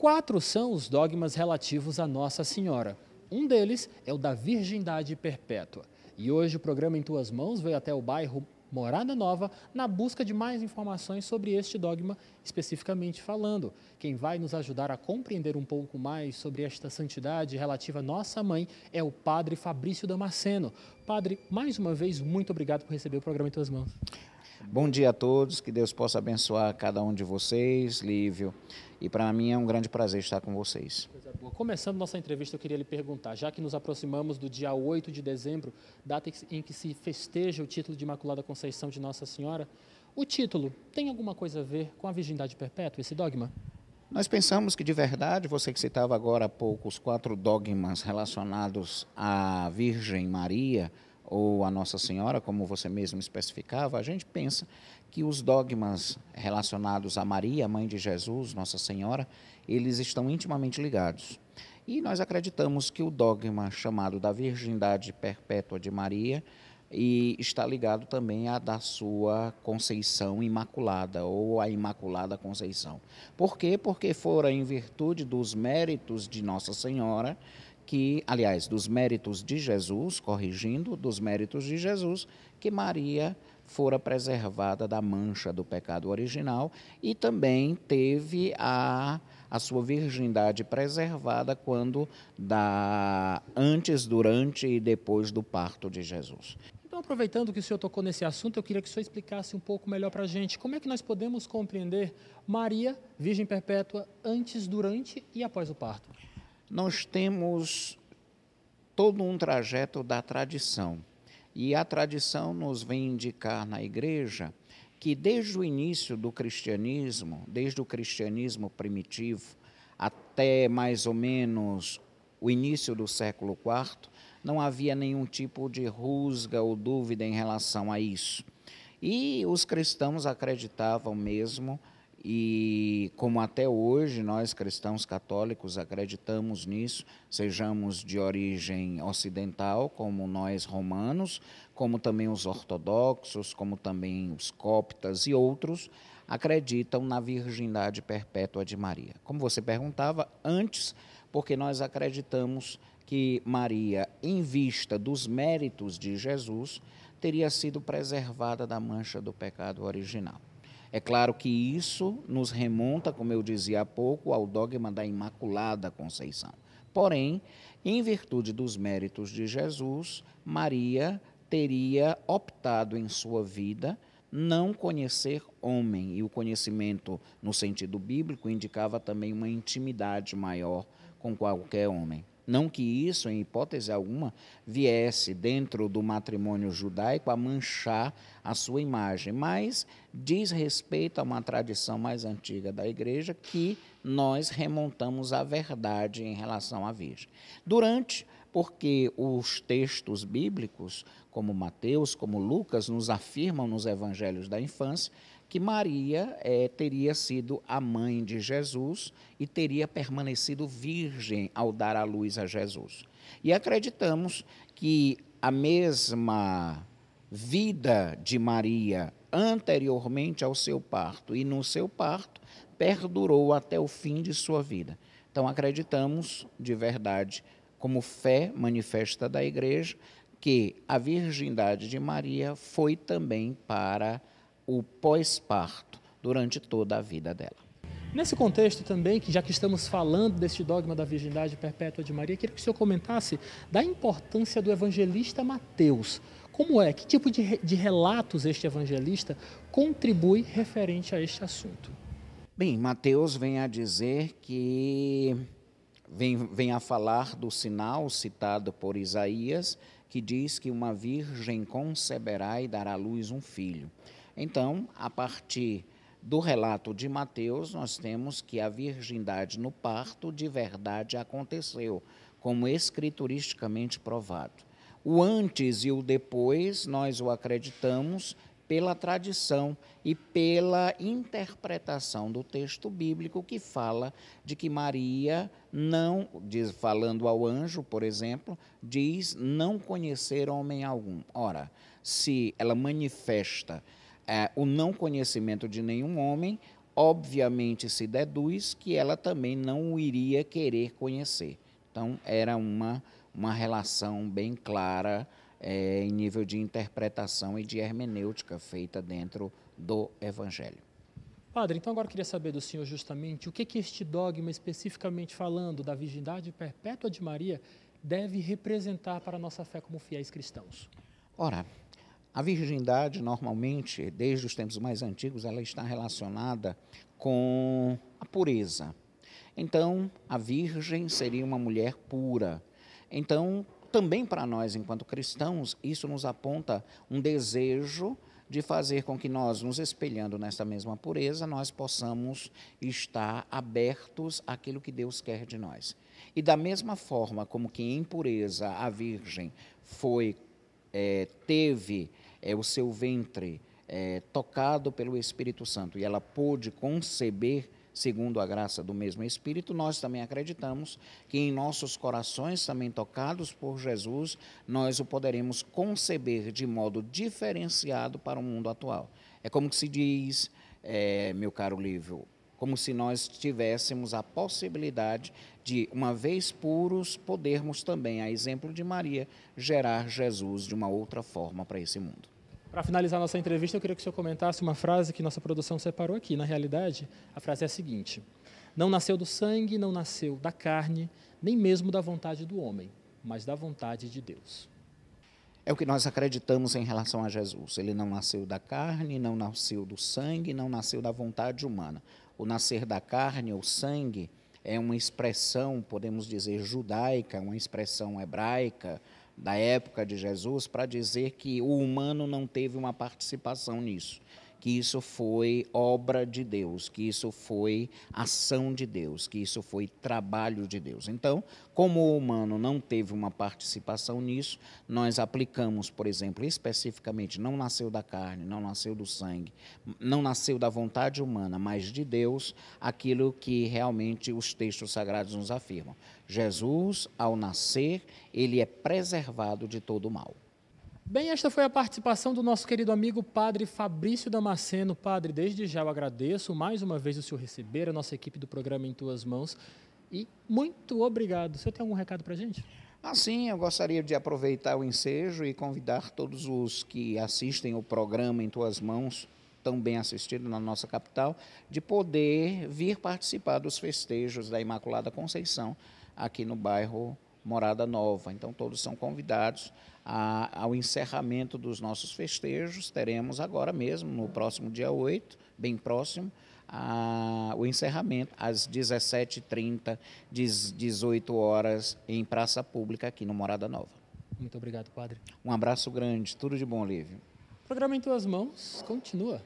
Quatro são os dogmas relativos a Nossa Senhora. Um deles é o da virgindade perpétua. E hoje o programa Em Tuas Mãos veio até o bairro Morada Nova na busca de mais informações sobre este dogma especificamente falando. Quem vai nos ajudar a compreender um pouco mais sobre esta santidade relativa à nossa mãe é o padre Fabrício Damasceno. Padre, mais uma vez, muito obrigado por receber o programa em tuas mãos. Bom dia a todos, que Deus possa abençoar cada um de vocês, Lívio. E para mim é um grande prazer estar com vocês. Começando nossa entrevista, eu queria lhe perguntar, já que nos aproximamos do dia 8 de dezembro, data em que se festeja o título de Imaculada Conceição de Nossa Senhora, o título tem alguma coisa a ver com a virgindade perpétua, esse dogma? Nós pensamos que, de verdade, você que citava agora há pouco os quatro dogmas relacionados à Virgem Maria, ou a Nossa Senhora, como você mesmo especificava, a gente pensa que os dogmas relacionados a Maria, mãe de Jesus, Nossa Senhora, eles estão intimamente ligados. E nós acreditamos que o dogma chamado da virgindade perpétua de Maria e está ligado também à da sua conceição imaculada ou à imaculada conceição. Por quê? Porque fora em virtude dos méritos de Nossa Senhora que, aliás, dos méritos de Jesus, corrigindo, dos méritos de Jesus, que Maria fora preservada da mancha do pecado original e também teve a, a sua virgindade preservada quando da antes, durante e depois do parto de Jesus. Então, aproveitando que o senhor tocou nesse assunto, eu queria que o senhor explicasse um pouco melhor para a gente como é que nós podemos compreender Maria, Virgem Perpétua, antes, durante e após o parto nós temos todo um trajeto da tradição. E a tradição nos vem indicar na igreja que desde o início do cristianismo, desde o cristianismo primitivo até mais ou menos o início do século IV, não havia nenhum tipo de rusga ou dúvida em relação a isso. E os cristãos acreditavam mesmo e como até hoje nós cristãos católicos acreditamos nisso, sejamos de origem ocidental, como nós romanos, como também os ortodoxos, como também os coptas e outros, acreditam na virgindade perpétua de Maria. Como você perguntava antes, porque nós acreditamos que Maria, em vista dos méritos de Jesus, teria sido preservada da mancha do pecado original. É claro que isso nos remonta, como eu dizia há pouco, ao dogma da Imaculada Conceição. Porém, em virtude dos méritos de Jesus, Maria teria optado em sua vida não conhecer homem, e o conhecimento, no sentido bíblico, indicava também uma intimidade maior com qualquer homem. Não que isso, em hipótese alguma, viesse dentro do matrimônio judaico a manchar a sua imagem, mas diz respeito a uma tradição mais antiga da igreja que nós remontamos à verdade em relação à Virgem. Durante porque os textos bíblicos, como Mateus, como Lucas, nos afirmam nos evangelhos da infância que Maria é, teria sido a mãe de Jesus e teria permanecido virgem ao dar à luz a Jesus. E acreditamos que a mesma vida de Maria anteriormente ao seu parto e no seu parto perdurou até o fim de sua vida. Então acreditamos de verdade, como fé manifesta da igreja, que a virgindade de Maria foi também para o pós-parto durante toda a vida dela. Nesse contexto também, que já que estamos falando deste dogma da virgindade perpétua de Maria, queria que o senhor comentasse da importância do evangelista Mateus. Como é, que tipo de, de relatos este evangelista contribui referente a este assunto? Bem, Mateus vem a dizer que vem, vem a falar do sinal citado por Isaías, que diz que uma virgem conceberá e dará à luz um filho. Então, a partir do relato de Mateus, nós temos que a virgindade no parto de verdade aconteceu, como escrituristicamente provado. O antes e o depois, nós o acreditamos pela tradição e pela interpretação do texto bíblico que fala de que Maria não, diz, falando ao anjo, por exemplo, diz não conhecer homem algum. Ora, se ela manifesta é, o não conhecimento de nenhum homem, obviamente se deduz que ela também não o iria querer conhecer. Então, era uma, uma relação bem clara é, em nível de interpretação e de hermenêutica feita dentro do Evangelho. Padre, então agora eu queria saber do senhor justamente o que, que este dogma, especificamente falando da virgindade perpétua de Maria, deve representar para a nossa fé como fiéis cristãos. Ora, a virgindade, normalmente, desde os tempos mais antigos, ela está relacionada com a pureza. Então, a virgem seria uma mulher pura. Então, também para nós, enquanto cristãos, isso nos aponta um desejo de fazer com que nós, nos espelhando nessa mesma pureza, nós possamos estar abertos àquilo que Deus quer de nós. E da mesma forma como que em pureza a Virgem foi, é, teve é, o seu ventre é, tocado pelo Espírito Santo e ela pôde conceber segundo a graça do mesmo Espírito, nós também acreditamos que em nossos corações, também tocados por Jesus, nós o poderemos conceber de modo diferenciado para o mundo atual. É como se diz, é, meu caro livro, como se nós tivéssemos a possibilidade de, uma vez puros, podermos também, a exemplo de Maria, gerar Jesus de uma outra forma para esse mundo. Para finalizar nossa entrevista, eu queria que o senhor comentasse uma frase que nossa produção separou aqui. Na realidade, a frase é a seguinte: Não nasceu do sangue, não nasceu da carne, nem mesmo da vontade do homem, mas da vontade de Deus. É o que nós acreditamos em relação a Jesus. Ele não nasceu da carne, não nasceu do sangue, não nasceu da vontade humana. O nascer da carne ou sangue é uma expressão, podemos dizer, judaica, uma expressão hebraica da época de Jesus, para dizer que o humano não teve uma participação nisso que isso foi obra de Deus, que isso foi ação de Deus, que isso foi trabalho de Deus. Então, como o humano não teve uma participação nisso, nós aplicamos, por exemplo, especificamente, não nasceu da carne, não nasceu do sangue, não nasceu da vontade humana, mas de Deus, aquilo que realmente os textos sagrados nos afirmam. Jesus, ao nascer, ele é preservado de todo o mal. Bem, esta foi a participação do nosso querido amigo Padre Fabrício Damasceno. Padre, desde já eu agradeço mais uma vez o seu receber, a nossa equipe do programa em tuas mãos. E muito obrigado. O senhor tem algum recado para a gente? Assim, eu gostaria de aproveitar o ensejo e convidar todos os que assistem o programa em tuas mãos, tão bem assistido na nossa capital, de poder vir participar dos festejos da Imaculada Conceição aqui no bairro morada nova. Então, todos são convidados a, ao encerramento dos nossos festejos. Teremos agora mesmo, no próximo dia 8, bem próximo, a, o encerramento às 17h30, 18 horas em praça pública aqui no Morada Nova. Muito obrigado, padre. Um abraço grande. Tudo de bom, Lívio. O programa em tuas mãos continua.